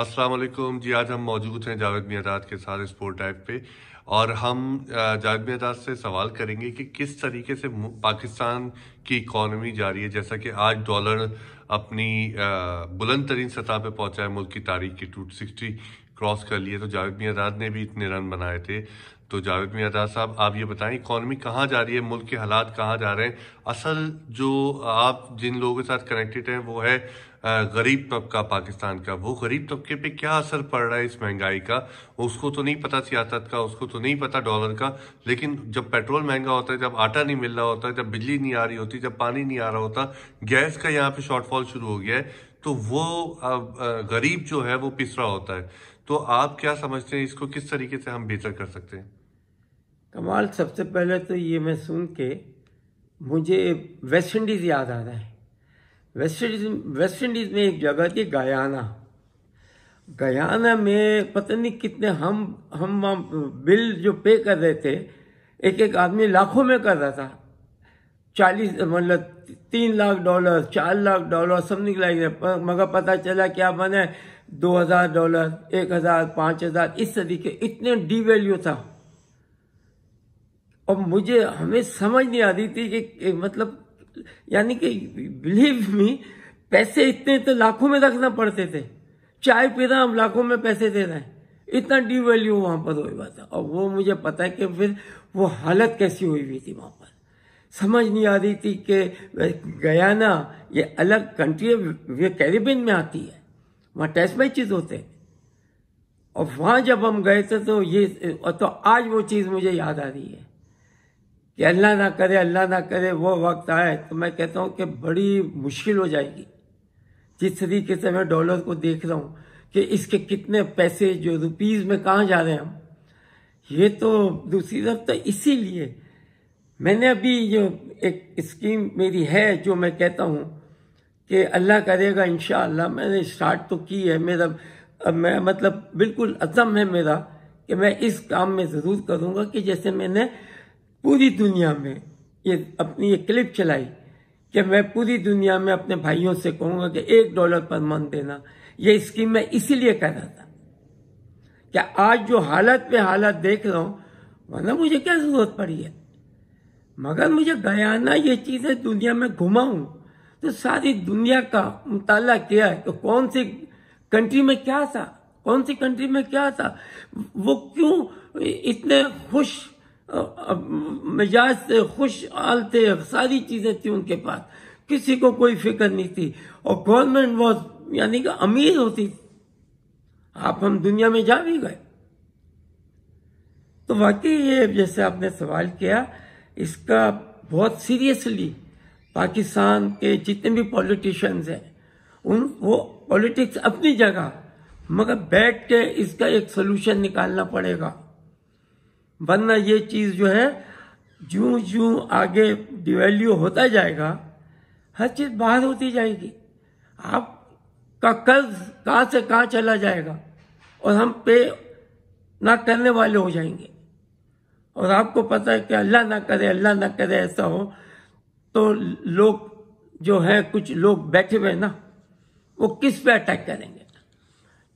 अस्सलाम वालेकुम जी आज हम मौजूद हैं जावेद मियादाद के साथ स्पोर्ट टाइप पे और हम जावेद मियादाद से सवाल करेंगे कि किस तरीके से पाकिस्तान की इकॉनमी जा रही है जैसा कि आज डॉलर अपनी बुलंद तरीन सतह पर पहुँचा है मुल्क की तारीख की टू सिक्सटी क्रॉस कर लिए तो जावेद मियादाद ने भी इतने रन बनाए थे तो जावेद मियादाद साहब आप ये बताएं इकॉनमी कहाँ जा रही है मुल्क के हालात कहाँ जा रहे हैं असल जो आप जिन लोगों के साथ कनेक्टेड हैं वो है गरीब तबका पाकिस्तान का वो गरीब तबके पे क्या असर पड़ रहा है इस महंगाई का उसको तो नहीं पता सियासत का उसको तो नहीं पता डॉलर का लेकिन जब पेट्रोल महंगा होता है जब आटा नहीं मिल रहा होता जब बिजली नहीं आ रही होती जब पानी नहीं आ रहा होता गैस का यहाँ पे शॉर्टफॉल शुरू हो गया है तो वो गरीब जो है वो पिसरा होता है तो आप क्या समझते हैं इसको किस तरीके से हम बेहतर कर सकते हैं कमाल सबसे पहले तो ये मैं सुन के मुझे वेस्ट इंडीज़ याद आ रहा है वेस्ट वेस्ट इंडीज़ में एक जगह थी गयाना गयाना में पता नहीं कितने हम हम बिल जो पे कर रहे थे एक एक आदमी लाखों में कर रहा था चालीस मतलब तीन लाख डॉलर चार लाख डॉलर सब निकला मगर पता चला क्या बने दो हज़ार डॉलर एक हज़ार पांच हज़ार इस तरीके इतने डी वैल्यू था और मुझे हमें समझ नहीं आ रही थी कि मतलब यानी कि बिलीव मी पैसे इतने तो लाखों में रखना पड़ते थे चाय पी रहा हम लाखों में पैसे दे रहे हैं इतना डी वैल्यू वहां पर हुई बात था और वो मुझे पता है कि फिर वो हालत कैसी हुई हुई थी वहां पर समझ नहीं आ रही थी कि गयाना ये अलग कंट्री ये कैरिबियन में आती है वहां टेस्ट मैचेस होते हैं और वहां जब हम गए थे तो ये तो आज वो चीज़ मुझे याद आ रही है कि अल्लाह ना करे अल्लाह ना करे वो वक्त आए तो मैं कहता हूँ कि बड़ी मुश्किल हो जाएगी जिस तरीके से मैं डॉलर को देख रहा हूँ कि इसके कितने पैसे जो रुपीज़ में कहाँ जा रहे हैं हम ये तो दूसरी तरफ तो इसीलिए मैंने अभी जो एक स्कीम मेरी है जो मैं कहता हूँ कि अल्लाह करेगा इन मैंने स्टार्ट तो की है मेरा अब मैं मतलब बिल्कुल अजम है मेरा कि मैं इस काम में ज़रूर करूँगा कि जैसे मैंने पूरी दुनिया में ये अपनी ये क्लिप चलाई कि मैं पूरी दुनिया में अपने भाइयों से कहूंगा कि एक डॉलर पर मंथ देना ये स्कीम मैं इसीलिए कर रहा था कि आज जो हालत में हालत देख रहा हूं वरना मुझे क्या जरूरत पड़ी है मगर मुझे गयाना ये चीज़ें दुनिया में घुमाऊं तो सारी दुनिया का मुताला किया है तो कौन सी कंट्री में क्या था कौन सी कंट्री में क्या था वो क्यों इतने खुश मिजाज से खुश आल थे सारी चीज़ें थी उनके पास किसी को कोई फिक्र नहीं थी और गवर्नमेंट बहुत यानी कि अमीर होती थी आप हम दुनिया में जा भी गए तो वाकई ये जैसे आपने सवाल किया इसका बहुत सीरियसली पाकिस्तान के जितने भी पॉलिटिशियंस हैं उन वो पॉलिटिक्स अपनी जगह मगर बैठ के इसका एक सोल्यूशन निकालना पड़ेगा वरना ये चीज़ जो है जू जू आगे डिवेल्यू होता जाएगा हर चीज़ बाहर होती जाएगी आप का कर्ज कहा से कहा चला जाएगा और हम पे ना करने वाले हो जाएंगे और आपको पता है कि अल्लाह ना करे अल्लाह ना करे ऐसा हो तो लोग जो है कुछ लोग बैठे हुए ना वो किस पे अटैक करेंगे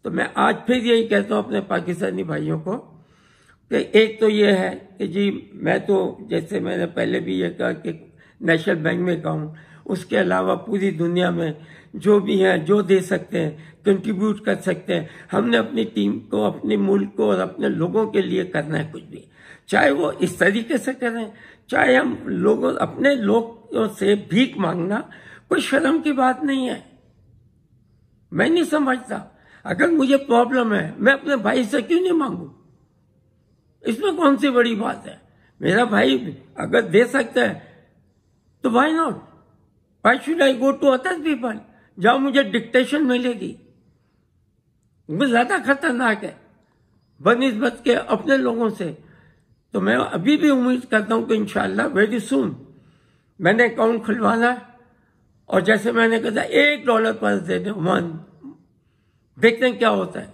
तो मैं आज फिर यही कहता हूं अपने पाकिस्तानी भाइयों को कि एक तो ये है कि जी मैं तो जैसे मैंने पहले भी ये कहा कि नेशनल बैंक में कहूँ उसके अलावा पूरी दुनिया में जो भी हैं जो दे सकते हैं कंट्रीब्यूट कर सकते हैं हमने अपनी टीम को अपने मुल्क को और अपने लोगों के लिए करना है कुछ भी चाहे वो इस तरीके से करें चाहे हम लोगों अपने लोगों से भीख मांगना कोई शर्म की बात नहीं है मैं नहीं समझता अगर मुझे प्रॉब्लम है मैं अपने भाई से क्यों नहीं मांगू इसमें कौन सी बड़ी बात है मेरा भाई अगर दे सकता है तो why not why should I go to other people जहां मुझे डिक्टेशन मिलेगी वो ज्यादा खतरनाक है बनस्बत के अपने लोगों से तो मैं अभी भी उम्मीद करता हूं कि इंशाला वेरी सुन मैंने अकाउंट खुलवाना और जैसे मैंने कहा एक डॉलर पर दे दे देखते हैं क्या होता है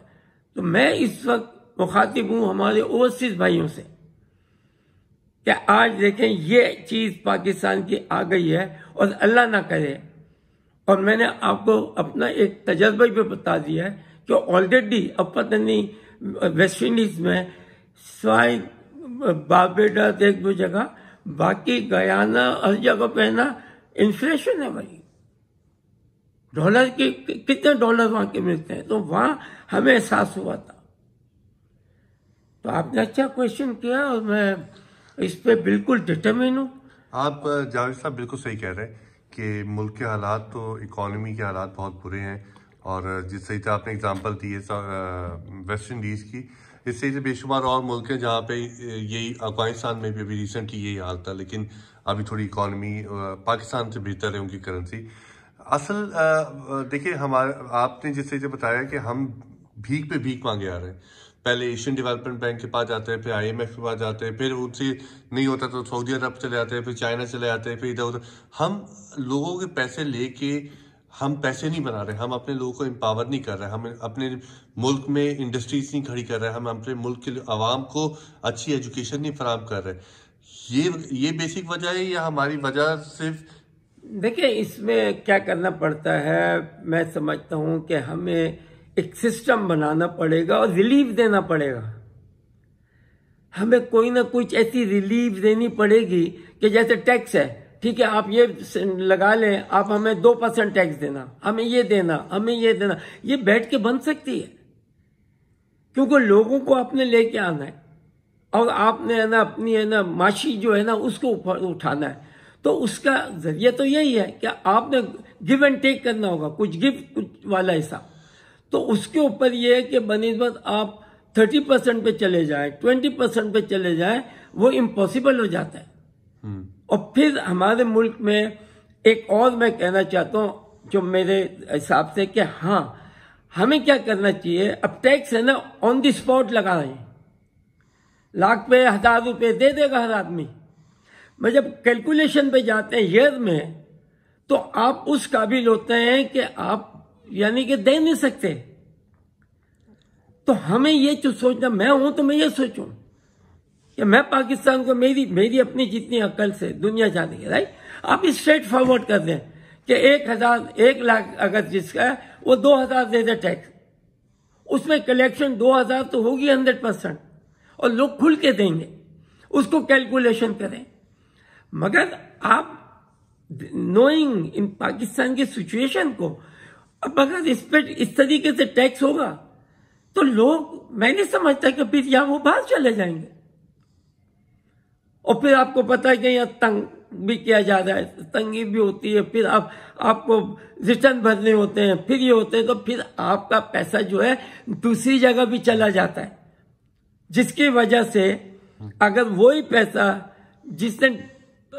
तो मैं इस वक्त मुखातिब हूँ हमारे ओवरसीज भाइयों से कि आज देखें ये चीज़ पाकिस्तान की आ गई है और अल्लाह ना करे और मैंने आपको अपना एक तजर्बा भी बता दिया है कि ऑलरेडी अब पता नहीं वेस्ट इंडीज में स्वाइन बाबेडा एक दो जगह बाकी गयाना हर जगह पे ना इन्फ्लेशन है भाई डॉलर की कितने डॉलर वहां के मिलते हैं तो वहां हमें एहसास हुआ था तो आपने अच्छा क्वेश्चन किया और मैं इस पर बिल्कुल डिटर्मिन हूँ आप जावेद साहब बिल्कुल सही कह रहे हैं कि मुल्क के हालात तो इकॉनमी के हालात बहुत बुरे हैं और जिस सही तरह आपने एग्जांपल दी है वेस्ट इंडीज़ की इससे सही से बेशुमार और मुल्क हैं जहाँ पे यही अफगानिस्तान में भी अभी रिसेंटली यही हाल था लेकिन अभी थोड़ी इकॉनमी पाकिस्तान से बेहतर है उनकी करेंसी असल देखिए हमारे आपने जिस सही से बताया कि हम भीख पे भीख मांगे आ रहे हैं पहले एशियन डेवलपमेंट बैंक के पास जाते हैं फिर आईएमएफ के पास जाते हैं फिर उनसे नहीं होता तो सऊदी अरब चले जाते हैं फिर चाइना चले जाते हैं फिर इधर उधर हम लोगों के पैसे लेके हम पैसे नहीं बना रहे हम अपने लोगों को एम्पावर नहीं कर रहे हम अपने मुल्क में इंडस्ट्रीज नहीं खड़ी कर रहे हम अपने मुल्क के आवाम को अच्छी एजुकेशन नहीं फराम कर रहे ये ये बेसिक वजह है या हमारी वजह सिर्फ देखिए इसमें क्या करना पड़ता है मैं समझता हूँ कि हमें एक सिस्टम बनाना पड़ेगा और रिलीफ देना पड़ेगा हमें कोई ना कुछ ऐसी रिलीफ देनी पड़ेगी कि जैसे टैक्स है ठीक है आप ये लगा लें आप हमें दो परसेंट टैक्स देना हमें ये देना हमें ये देना ये बैठ के बन सकती है क्योंकि लोगों को आपने लेके आना है और आपने है ना अपनी है ना माशी जो है ना उसको उठाना है तो उसका जरिया तो यही है कि आपने गिव एंड टेक करना होगा कुछ गिव कुछ वाला हिसाब तो उसके ऊपर ये है कि बनस्बत आप थर्टी परसेंट पे चले जाए ट्वेंटी परसेंट पे चले जाए वो इम्पॉसिबल हो जाता है हम्म। और फिर हमारे मुल्क में एक और मैं कहना चाहता हूँ जो मेरे हिसाब से कि हाँ हमें क्या करना चाहिए अब टैक्स है ना ऑन द स्पॉट लगा रहे लाख पे हजार रुपये दे देगा हर आदमी मैं जब कैलकुलेशन पे जाते हैं ईयर में तो आप उस काबिल होते हैं कि आप यानी कि दे नहीं सकते तो हमें ये जो सोचना मैं हूं तो मैं ये सोचूं कि मैं पाकिस्तान को मेरी मेरी अपनी जितनी अकल से दुनिया जाने की राइट आप स्ट्रेट फॉरवर्ड कर दें कि एक हजार एक लाख अगर जिसका है वो दो हजार दे दे टैक्स उसमें कलेक्शन दो हजार तो होगी हंड्रेड परसेंट और लोग खुल के देंगे उसको कैलकुलेशन करें मगर आप नोइंग इन पाकिस्तान की सिचुएशन को अब अगर इस पर इस तरीके से टैक्स होगा तो लोग मैं नहीं समझता कि फिर यहां वो बाहर चले जाएंगे और फिर आपको पता है कि यहां तंग भी किया जा रहा है तंगी भी होती है फिर आप आपको रिटर्न भरने होते हैं फिर ये होते हैं तो फिर आपका पैसा जो है दूसरी जगह भी चला जाता है जिसकी वजह से अगर वही पैसा जिसने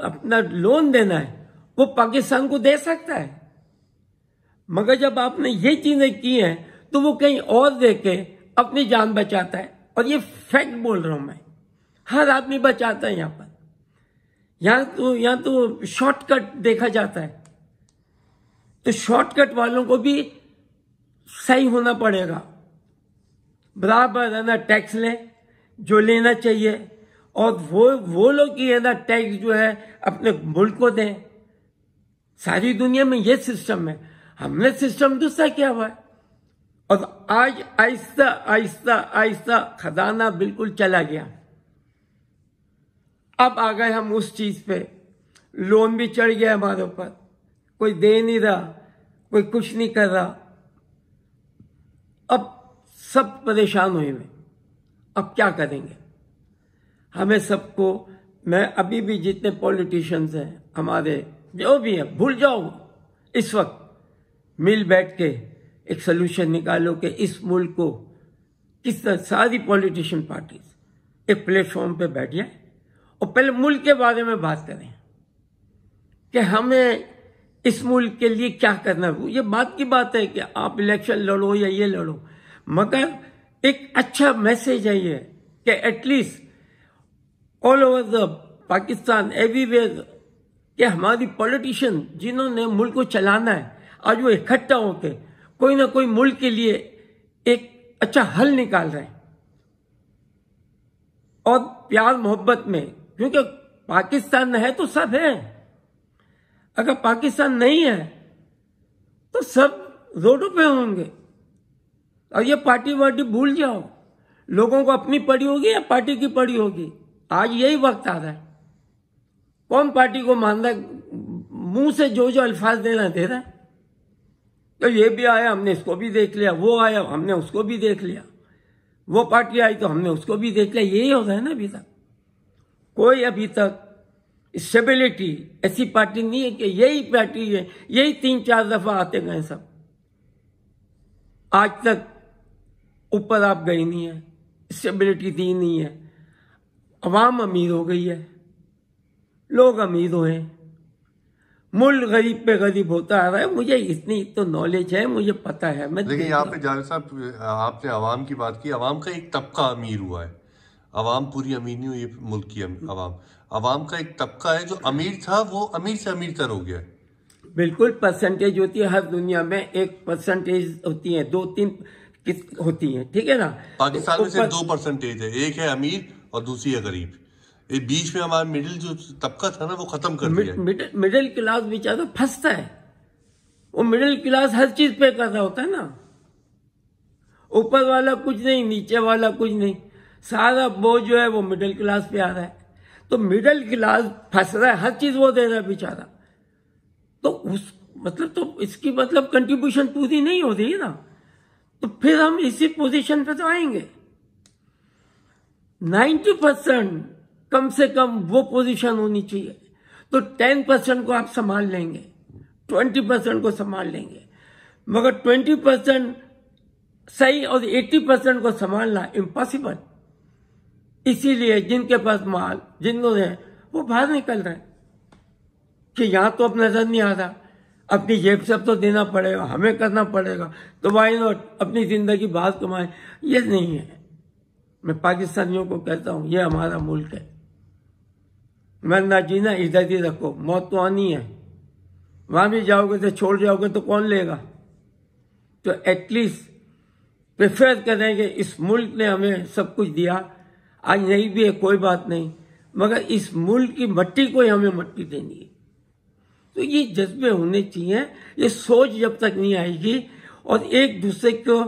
अपना लोन देना है वो पाकिस्तान को दे सकता है मगर जब आपने ये चीजें की हैं तो वो कहीं और देके अपनी जान बचाता है और ये फैक्ट बोल रहा हूं मैं हर आदमी बचाता है यहां पर यहां तो यहां तो शॉर्टकट देखा जाता है तो शॉर्टकट वालों को भी सही होना पड़ेगा बराबर है ना टैक्स लें जो लेना चाहिए और वो वो लोग ही है ना टैक्स जो है अपने मुल्क को दें सारी दुनिया में ये सिस्टम है हमने सिस्टम दूसरा क्या हुआ है और आज आहिस्ता आहिस्ता आहिस्ता खजाना बिल्कुल चला गया अब आ गए हम उस चीज पे लोन भी चढ़ गया हमारे ऊपर कोई दे नहीं रहा कोई कुछ नहीं कर रहा अब सब परेशान हुए मैं अब क्या करेंगे हमें सबको मैं अभी भी जितने पॉलिटिशियंस हैं हमारे जो भी हैं भूल जाओ इस वक्त मिल बैठ के एक सोल्यूशन निकालो कि इस मुल्क को किस तरह सारी पॉलिटिशियन पार्टीज एक प्लेटफॉर्म पे बैठ जाए और पहले मुल्क के बारे में बात करें कि हमें इस मुल्क के लिए क्या करना है ये बात की बात है कि आप इलेक्शन लड़ो या ये लड़ो मगर एक अच्छा मैसेज है ये कि at least all over the Pakistan everywhere कि हमारी पॉलिटिशियन जिन्होंने मुल्क को चलाना है आज वो इकट्ठा होकर कोई ना कोई मुल्क के लिए एक अच्छा हल निकाल रहे हैं और प्यार मोहब्बत में क्योंकि पाकिस्तान है तो सब है अगर पाकिस्तान नहीं है तो सब रोडों पे होंगे और ये पार्टी वार्टी भूल जाओ लोगों को अपनी पड़ी होगी या पार्टी की पड़ी होगी आज यही वक्त आ रहा है कौन पार्टी को मान रहा है मुंह से जो जो अल्फाज देना दे रहा है तो ये भी आया हमने इसको भी देख लिया वो आया हमने उसको भी देख लिया वो पार्टी आई तो हमने उसको भी देख लिया यही होता है ना अभी तक कोई अभी तक स्टेबिलिटी ऐसी पार्टी नहीं है कि यही पार्टी है यही तीन चार दफा आते गए सब आज तक ऊपर आप गई नहीं है स्टेबिलिटी दी नहीं है आवाम अमीर हो गई है लोग अमीर हुए हैं मूल गरीब पे गरीब होता आ रहा है मुझे इतनी तो नॉलेज है मुझे पता है मैं लेकिन यहाँ पे जावेद साहब आपने आवाम की बात की आवाम का एक तबका अमीर हुआ है आवाम पूरी अमीर नहीं हुई मुल्क की आवाम आवाम का एक तबका है जो अमीर था वो अमीर से अमीर तर हो गया बिल्कुल परसेंटेज होती है हर दुनिया में एक परसेंटेज होती है दो तीन होती है ठीक है ना पाकिस्तान में तो सिर्फ दो परसेंटेज है एक है अमीर और दूसरी है गरीब ये बीच में हमारा मिडिल जो तबका था ना वो खत्म कर दिया मिडिल क्लास बेचारा फंसता है वो मिडिल क्लास हर चीज पे कर रहा होता है ना ऊपर वाला कुछ नहीं नीचे वाला कुछ नहीं सारा बोझ जो है वो मिडिल क्लास पे आ रहा है तो मिडिल क्लास फंस रहा है हर चीज वो दे रहा है बेचारा तो उस मतलब तो इसकी मतलब कंट्रीब्यूशन पूरी नहीं हो रही ना तो फिर हम इसी पोजिशन पे तो आएंगे नाइन्टी परसेंट कम से कम वो पोजीशन होनी चाहिए तो टेन परसेंट को आप संभाल लेंगे ट्वेंटी परसेंट को संभाल लेंगे मगर ट्वेंटी परसेंट सही और एट्टी परसेंट को संभालना इम्पॉसिबल इसीलिए जिनके पास माल जिन लोग हैं वो बाहर निकल रहे हैं कि यहां तो अब नजर नहीं आ रहा अपनी जेब से अब तो देना पड़ेगा हमें करना पड़ेगा तो वाई नॉट अपनी जिंदगी बाहर कमाए ये नहीं है मैं पाकिस्तानियों को कहता हूं ये हमारा मुल्क है मरना जीना इज्जत ही रखो मौत तो आनी है वहां भी जाओगे तो छोड़ जाओगे तो कौन लेगा तो एटलीस्ट प्रिफर करें कि इस मुल्क ने हमें सब कुछ दिया आज नहीं भी है कोई बात नहीं मगर इस मुल्क की मट्टी को ही हमें मट्टी देनी है तो ये जज्बे होने चाहिए ये सोच जब तक नहीं आएगी और एक दूसरे को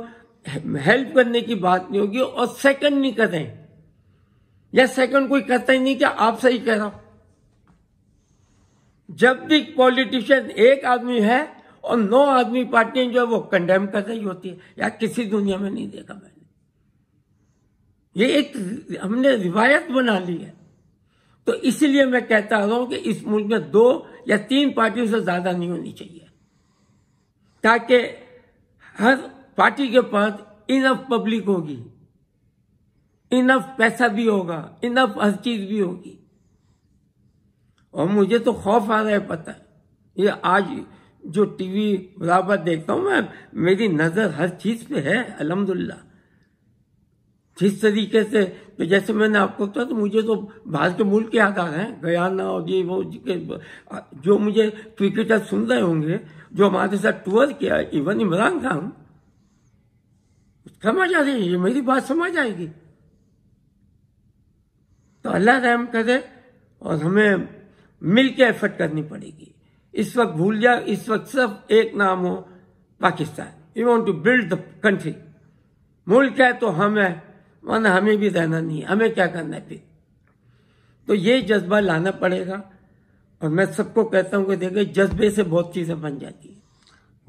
हेल्प करने की बात नहीं होगी और सेकंड नहीं करें या सेकंड कोई कहता ही नहीं कि आप सही कह रहा हो जब भी पॉलिटिशियन एक आदमी है और नौ आदमी पार्टियां जो है वो कंडेम कर रही होती है या किसी दुनिया में नहीं देखा मैंने ये एक हमने रिवायत बना ली है तो इसलिए मैं कहता रहा हूं कि इस मुल्क में दो या तीन पार्टियों से ज्यादा नहीं होनी चाहिए ताकि हर पार्टी के पास इनफ पब्लिक होगी इनफ पैसा भी होगा इनफ हर चीज भी होगी और मुझे तो खौफ आ रहा है पता है ये आज जो टीवी बराबर देखता हूं मैं मेरी नज़र हर चीज़ पे है अलहमदुल्ला जिस तरीके से तो जैसे मैंने आपको कहा तो मुझे तो भारत के मुल्क के याद आ रहे हैं गयाना और ये वो जो मुझे क्रिकेटर सुन रहे होंगे जो हमारे साथ टूर किया इवन इमरान खान समझ आ रही है मेरी बात समझ आएगी तो अल्लाह रहम करे और हमें मिल के एफर्ट करनी पड़ेगी इस वक्त भूल जा इस वक्त सब एक नाम हो Pakistan we want to build the country मुल्क है तो हम है वरना हमें भी रहना नहीं है हमें क्या करना है फिर तो ये जज्बा लाना पड़ेगा और मैं सबको कहता हूँ कि देखे जज्बे से बहुत चीज़ें बन जाती हैं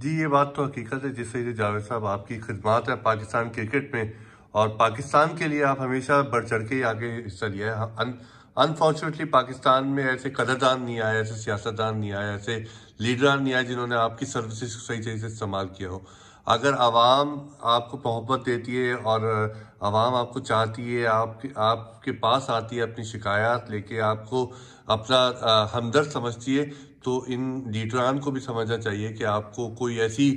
जी ये बात तो हकीकत है जिससे जावेद साहब आपकी खिदमत है पाकिस्तान क्रिकेट में और पाकिस्तान के लिए आप हमेशा बढ़ चढ़ के आगे हिस्सा लिया है अनफॉर्चुनेटली पाकिस्तान में ऐसे कदरदान नहीं आए ऐसे सियासतदान नहीं आए ऐसे लीडरान नहीं आए जिन्होंने आपकी सर्विसेज सही तरीके से इस्तेमाल किया हो अगर आवाम आपको मोहब्बत देती है और आवाम आपको चाहती है आपके आपके पास आती है अपनी शिकायत लेके आपको अपना हमदर्द समझती है तो इन लीडरान को भी समझना चाहिए कि आपको कोई ऐसी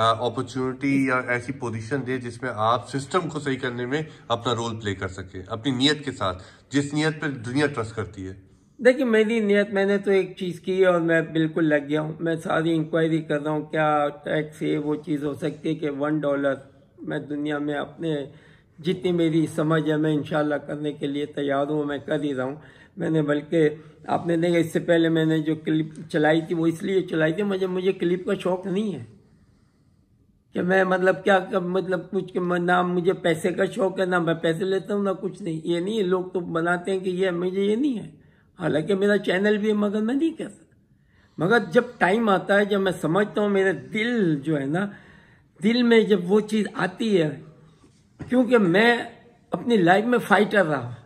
अपॉर्चुनिटी या ऐसी पोजीशन दे जिसमें आप सिस्टम को सही करने में अपना रोल प्ले कर सके अपनी नीयत के साथ जिस नीयत पर दुनिया ट्रस्ट करती है देखिए मेरी नीयत मैंने तो एक चीज़ की है और मैं बिल्कुल लग गया हूँ मैं सारी इंक्वायरी कर रहा हूँ क्या टैक्स है वो चीज़ हो सकती है कि वन डॉलर मैं दुनिया में अपने जितनी मेरी समझ है मैं इंशाल्लाह करने के लिए तैयार हूँ मैं कर ही रहा हूँ मैंने बल्कि आपने देखा इससे पहले मैंने जो क्लिप चलाई थी वो इसलिए चलाई थी मुझे मुझे क्लिप का शौक़ नहीं है कि मैं मतलब क्या कर, मतलब कुछ ना मुझे पैसे का शौक है ना मैं पैसे लेता हूँ ना कुछ नहीं ये नहीं लोग तो बनाते हैं कि ये मुझे ये नहीं है हालांकि मेरा चैनल भी है मगर मैं नहीं कह सकता मगर जब टाइम आता है जब मैं समझता हूँ मेरा दिल जो है ना दिल में जब वो चीज़ आती है क्योंकि मैं अपनी लाइफ में फाइटर रहा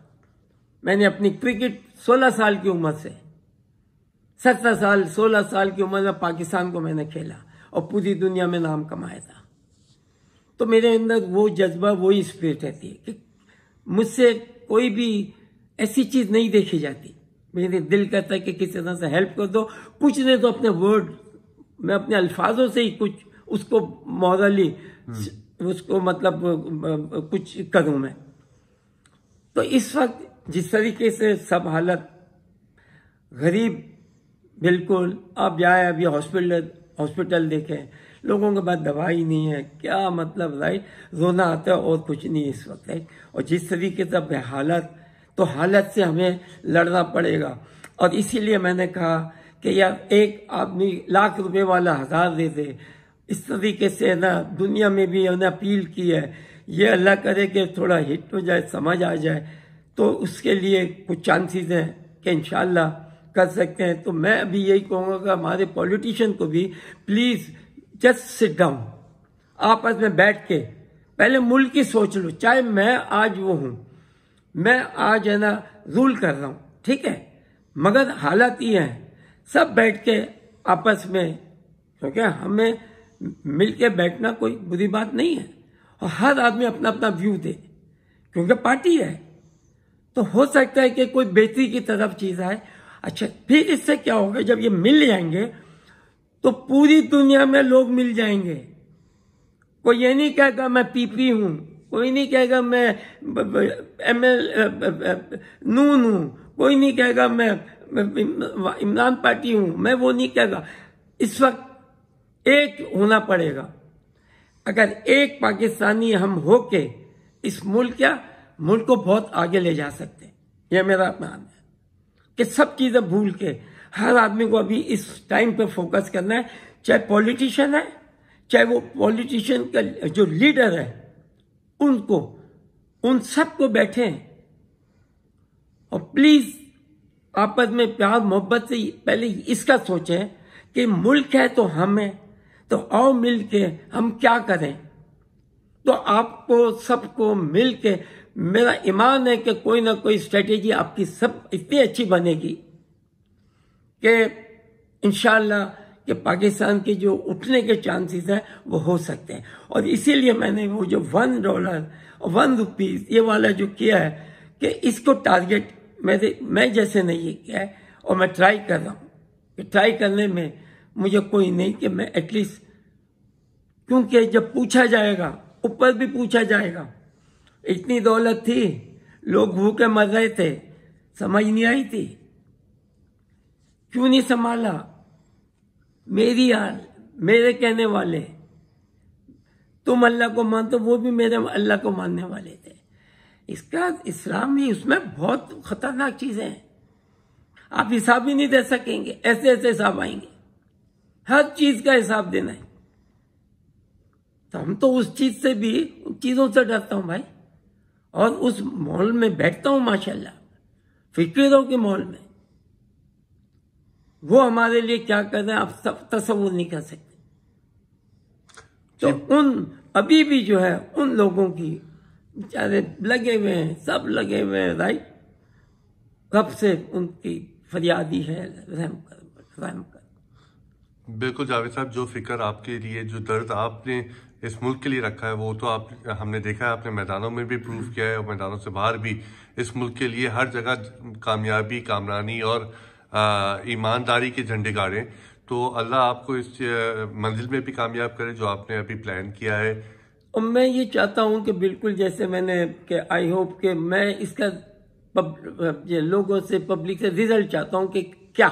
मैंने अपनी क्रिकेट 16 साल की उम्र से सत्रह साल 16 साल की उम्र में पाकिस्तान को मैंने खेला और पूरी दुनिया में नाम कमाया था तो मेरे अंदर वो जज्बा वही स्पिरिट रहती है कि मुझसे कोई भी ऐसी चीज़ नहीं देखी जाती मेरे दिल कहता है कि किसी तरह से हेल्प कर दो कुछ नहीं तो अपने वर्ड मैं अपने अल्फाजों से ही कुछ उसको मॉरली हम्म। उसको मतलब कुछ करूं मैं तो इस वक्त जिस तरीके से सब हालत गरीब बिल्कुल आप जाए अभी हॉस्पिटल हॉस्पिटल देखें लोगों के पास दवाई नहीं है क्या मतलब राइट रोना आता है और कुछ नहीं इस वक्त राइट और जिस तरीके से अपने हालत तो हालत से हमें लड़ना पड़ेगा और इसीलिए मैंने कहा कि यार एक आदमी लाख रुपए वाला हज़ार दे दे इस तरीके से ना दुनिया में भी उन्हें अपील की है ये अल्लाह करे कि थोड़ा हिट हो जाए समझ आ जाए तो उसके लिए कुछ चांसेस हैं कि इन कर सकते हैं तो मैं अभी यही कहूँगा कि हमारे पॉलिटिशियन को भी प्लीज़ जस्ट सिट डाउन आपस में बैठ के पहले मुल्क की सोच लो चाहे मैं आज वो हूं मैं आज है ना रूल कर रहा हूं ठीक है मगर हालात ये है सब बैठ के आपस में क्योंकि हमें मिलके बैठना कोई बुरी बात नहीं है और हर आदमी अपना अपना व्यू दे क्योंकि पार्टी है तो हो सकता है कि कोई बेहतरी की तरफ चीज़ आए अच्छा फिर इससे क्या होगा जब ये मिल जाएंगे तो पूरी दुनिया में लोग मिल जाएंगे कोई ये नहीं कहेगा मैं पीपी हूं कोई नहीं कहेगा मैं एम एल नून हूं कोई नहीं कहेगा मैं इमरान पार्टी हूं मैं वो नहीं कहेगा इस वक्त एक होना पड़ेगा अगर एक पाकिस्तानी हम होके इस मुल्क क्या मुल्क को बहुत आगे ले जा सकते हैं यह मेरा अपमान है कि सब चीजें भूल के हर आदमी को अभी इस टाइम पर फोकस करना है चाहे पॉलिटिशियन है चाहे वो पॉलिटिशियन का जो लीडर है उनको उन सबको बैठे और प्लीज आपस में प्यार मोहब्बत से पहले इसका सोचें कि मुल्क है तो हम हमें तो आओ मिल के हम क्या करें तो आपको सबको मिलके मेरा ईमान है कि कोई ना कोई स्ट्रेटेजी आपकी सब इतनी अच्छी बनेगी कि इन कि पाकिस्तान के जो उठने के चांसेस हैं वो हो सकते हैं और इसीलिए मैंने वो जो वन डॉलर वन रुपीज़ ये वाला जो किया है कि इसको टारगेट मेरे मैं जैसे नहीं किया है और मैं ट्राई कर रहा हूँ कि ट्राई करने में मुझे कोई नहीं कि मैं एटलीस्ट क्योंकि जब पूछा जाएगा ऊपर भी पूछा जाएगा इतनी दौलत थी लोग भूखे मर रहे थे समझ नहीं आई थी क्यों नहीं संभाला मेरी हाल मेरे कहने वाले तुम अल्लाह को मानते वो भी मेरे अल्लाह को मानने वाले थे इसका इस्लाम ही उसमें बहुत खतरनाक चीज़ें हैं आप हिसाब ही नहीं दे सकेंगे ऐसे ऐसे हिसाब आएंगे हर चीज़ का हिसाब देना है तो हम तो उस चीज़ से भी उन चीज़ों से डरता हूं भाई और उस मॉल में बैठता हूं माशाल्लाह फिक्रों के मॉल में वो हमारे लिए क्या कर रहे हैं आप सब तस्वूर नहीं कर सकते तो उन अभी भी जो है उन लोगों की बेचारे लगे हुए हैं सब लगे हुए हैं राइट कब से उनकी फरियादी है रहम कर रहम कर बिल्कुल जावेद साहब जो फिक्र आपके लिए जो दर्द आपने इस मुल्क के लिए रखा है वो तो आप हमने देखा है आपने मैदानों में भी प्रूव किया है और मैदानों से बाहर भी इस मुल्क के लिए हर जगह कामयाबी कामरानी और ईमानदारी के झंडे गाड़ें तो अल्लाह आपको इस मंजिल में भी कामयाब करे जो आपने अभी प्लान किया है और मैं ये चाहता हूँ कि बिल्कुल जैसे मैंने कि आई होप कि मैं इसका पब, लोगों से पब्लिक से रिजल्ट चाहता हूँ कि क्या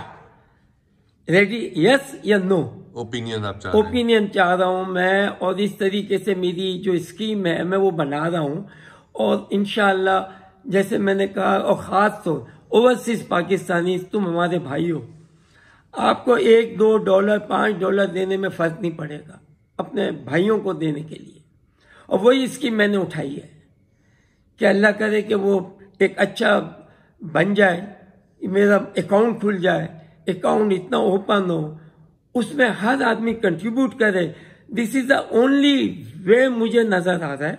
रेडी यस या नो ओपिनियन आप चाह ओपिनियन चाह रहा हूँ मैं और इस तरीके से मेरी जो स्कीम है मैं वो बना रहा हूँ और इनशाला जैसे मैंने कहा और ख़ास तौर ओवरसीज पाकिस्तानी तुम हमारे भाई हो आपको एक दो डॉलर पांच डॉलर देने में फ़र्क नहीं पड़ेगा अपने भाइयों को देने के लिए और वही स्कीम मैंने उठाई है कि अल्लाह करे कि वो एक अच्छा बन जाए मेरा अकाउंट खुल जाए अकाउंट इतना ओपन हो उसमें हर आदमी कंट्रीब्यूट करे this is the only way मुझे नज़र आ रहा है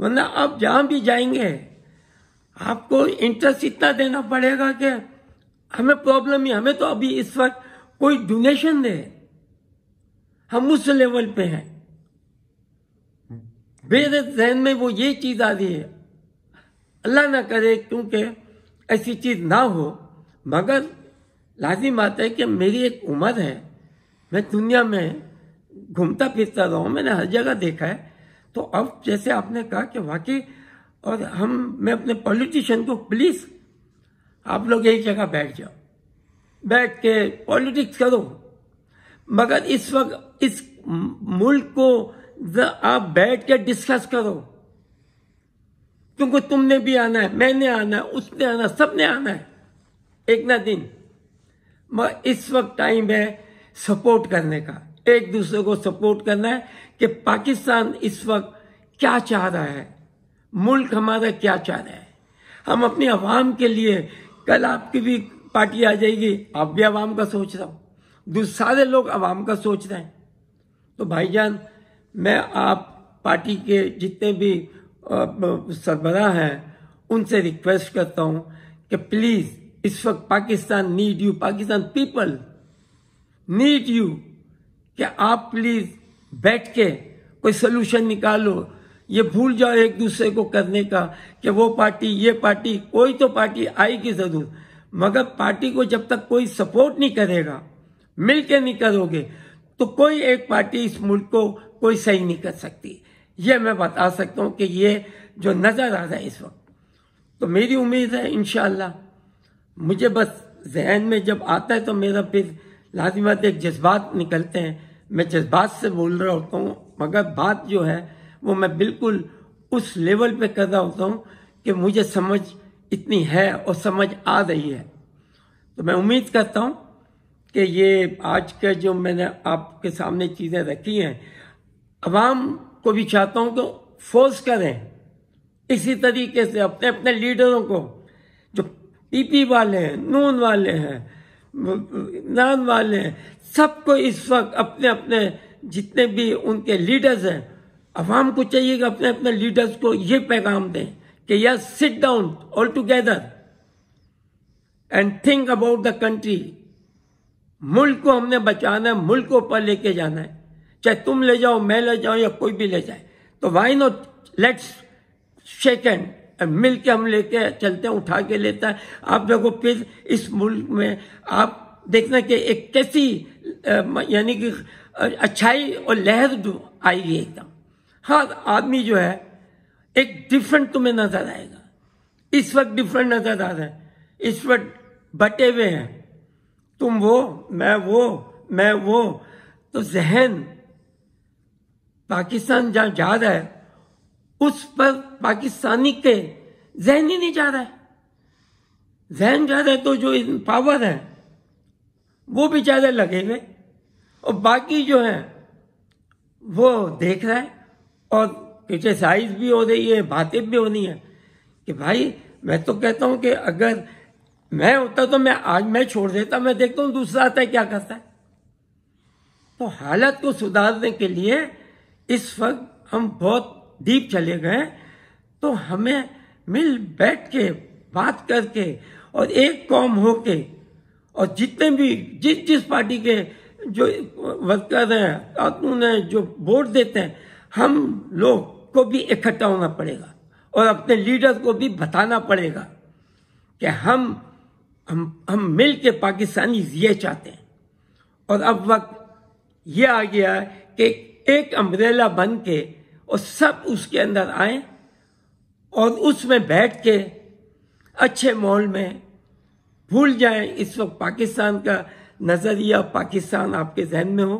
वरना आप जहां भी जाएंगे आपको इंटरेस्ट इतना देना पड़ेगा कि हमें प्रॉब्लम ही हमें तो अभी इस वक्त कोई डोनेशन दे हम उस लेवल पे हैं मेरे जहन में वो ये चीज आ रही है अल्लाह ना करे क्योंकि ऐसी चीज ना हो मगर लाजिम बात है कि मेरी एक उम्र है मैं दुनिया में घूमता फिरता रहा हूं मैंने हर जगह देखा है तो अब जैसे आपने कहा कि वाकई और हम मैं अपने पॉलिटिशियन को प्लीज आप लोग एक जगह बैठ जाओ बैठ के पॉलिटिक्स करो मगर इस वक्त इस मुल्क को आप बैठ के डिस्कस करो क्योंकि तुमने भी आना है मैंने आना है उसने आना सबने आना है एक ना दिन मगर इस वक्त टाइम है सपोर्ट करने का एक दूसरे को सपोर्ट करना है कि पाकिस्तान इस वक्त क्या चाह रहा है मुल्क हमारा क्या चाह रहा है हम अपनी आवाम के लिए कल आपकी भी पार्टी आ जाएगी आप भी आवाम का सोच रहा हूँ सारे लोग आवाम का सोच रहे हैं तो भाईजान मैं आप पार्टी के जितने भी सरबराह हैं उनसे रिक्वेस्ट करता हूँ कि प्लीज़ इस वक्त Pakistan need you Pakistan people need you कि आप प्लीज़ बैठ के कोई सोल्यूशन निकालो ये भूल जाओ एक दूसरे को करने का कि वो पार्टी ये पार्टी कोई तो पार्टी आएगी जरूर मगर पार्टी को जब तक कोई सपोर्ट नहीं करेगा मिल के नहीं करोगे तो कोई एक पार्टी इस मुल्क को कोई सही नहीं कर सकती ये मैं बता सकता हूँ कि ये जो नज़र आ रहा है इस वक्त तो मेरी उम्मीद है इनशाला मुझे बस जहन में जब आता है तो मेरा फिर लाजिमत एक जज्बात निकलते हैं मैं जज्बात से बोल रहा होता हूँ मगर बात जो है वो मैं बिल्कुल उस लेवल पे कर रहा होता हूँ कि मुझे समझ इतनी है और समझ आ रही है तो मैं उम्मीद करता हूँ कि ये आज के जो मैंने आपके सामने चीज़ें रखी हैं आवाम को भी चाहता हूँ कि फोर्स करें इसी तरीके से अपने अपने लीडरों को जो पीपी e वाले हैं नून वाले हैं नान वाले हैं सबको इस वक्त अपने अपने जितने भी उनके लीडर्स हैं अवाम को चाहिए कि अपने अपने लीडर्स को ये पैगाम दें कि yes sit down all together and think about the country मुल्क को हमने बचाना है मुल्क को ऊपर लेके जाना है चाहे तुम ले जाओ मैं ले जाऊं या कोई भी ले जाए तो वाई नॉट लेट्स शेकंड मिल के हम लेके चलते हैं उठा के लेता है आप देखो फिर इस मुल्क में आप देखना कि एक कैसी यानी कि अच्छाई और लहर आएगी एकदम हर हाँ, आदमी जो है एक डिफरेंट तुम्हें नजर आएगा इस वक्त डिफरेंट नजर आ रहा है इस वक्त बटे हुए हैं तुम वो मैं वो मैं वो तो जहन पाकिस्तान जहां जा रहा है उस पर पाकिस्तानी के जहन ही नहीं जा रहा है जहन जा रहा है तो जो पावर है वो भी ज्यादा लगे हुए और बाकी जो है वो देख रहा है और क्रिटिसाइज भी हो रही है बातें भी होनी है कि भाई मैं तो कहता हूं कि अगर मैं होता तो मैं आज मैं छोड़ देता मैं देखता हूँ दूसरा आता है क्या करता है तो हालत को सुधारने के लिए इस वक्त हम बहुत डीप चले गए तो हमें मिल बैठ के बात करके और एक कॉम होके और जितने भी जिस जिस पार्टी के जो वर्कर हैं कानून हैं जो वोट देते हैं हम लोग को भी इकट्ठा होना पड़ेगा और अपने लीडर को भी बताना पड़ेगा कि हम हम हम मिल के पाकिस्तानी ये चाहते हैं और अब वक्त ये आ गया है कि एक अम्ब्रेला बन के और सब उसके अंदर आए और उसमें बैठ के अच्छे माहौल में भूल जाएं इस वक्त पाकिस्तान का नज़रिया पाकिस्तान आपके जहन में हो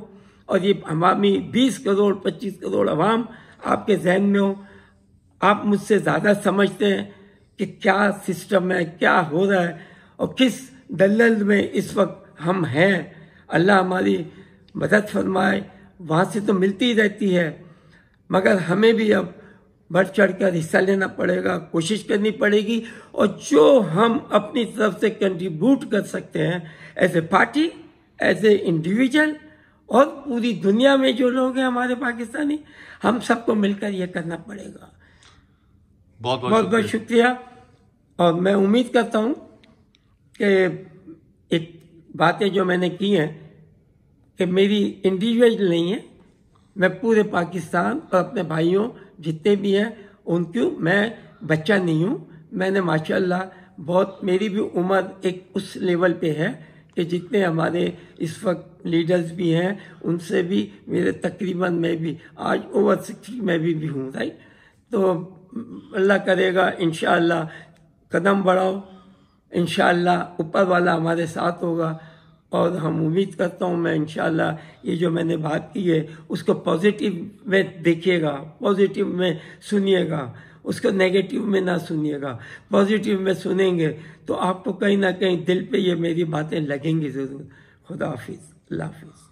और ये अवामी बीस करोड़ पच्चीस करोड़ अवाम आपके जहन में हो आप मुझसे ज़्यादा समझते हैं कि क्या सिस्टम है क्या हो रहा है और किस दलल में इस वक्त हम हैं अल्लाह हमारी मदद फरमाए वहाँ से तो मिलती ही रहती है मगर हमें भी अब बढ़ चढ़ कर हिस्सा लेना पड़ेगा कोशिश करनी पड़ेगी और जो हम अपनी तरफ से कंट्रीब्यूट कर सकते हैं as a party as a individual और पूरी दुनिया में जो लोग हैं हमारे पाकिस्तानी हम सबको मिलकर यह करना पड़ेगा बहुत बहुत, बहुत बहुत शुक्रिया और मैं उम्मीद करता हूं कि एक बातें जो मैंने की हैं कि मेरी इंडिविजुअल नहीं है मैं पूरे पाकिस्तान और अपने भाइयों जितने भी हैं उनकी मैं बच्चा नहीं हूं मैंने माशाल्लाह बहुत मेरी भी उम्र एक उस लेवल पे है कि जितने हमारे इस वक्त लीडर्स भी हैं उनसे भी मेरे तकरीबन मैं भी आज ओवर सिक्सटी में भी, भी हूँ राइट तो अल्लाह करेगा इन कदम बढ़ाओ इन ऊपर वाला हमारे साथ होगा और हम उम्मीद करता हूँ मैं इन ये जो मैंने बात की है उसको पॉजिटिव में देखिएगा पॉजिटिव में सुनिएगा उसको नेगेटिव में ना सुनिएगा पॉजिटिव में सुनेंगे तो आपको कहीं ना कहीं दिल पे ये मेरी बातें लगेंगी ज़रूर खुदा हाफिज़ अल्लाह हाफिज़